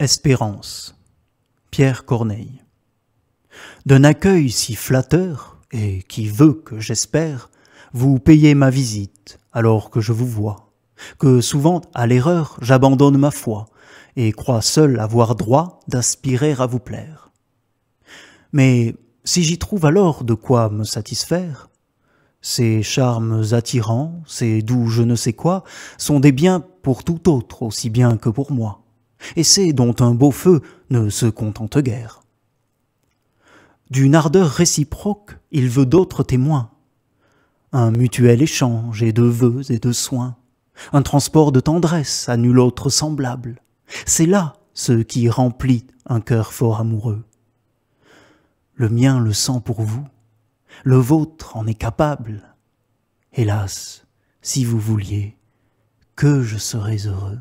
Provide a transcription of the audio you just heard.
Espérance, Pierre Corneille. D'un accueil si flatteur, et qui veut que j'espère, vous payez ma visite alors que je vous vois, que souvent, à l'erreur, j'abandonne ma foi, et crois seul avoir droit d'aspirer à vous plaire. Mais si j'y trouve alors de quoi me satisfaire, ces charmes attirants, ces doux je ne sais quoi, sont des biens pour tout autre aussi bien que pour moi. Et c'est dont un beau feu ne se contente guère. D'une ardeur réciproque, il veut d'autres témoins. Un mutuel échange et de vœux et de soins, un transport de tendresse à nul autre semblable. C'est là ce qui remplit un cœur fort amoureux. Le mien le sent pour vous, le vôtre en est capable. Hélas, si vous vouliez, que je serais heureux.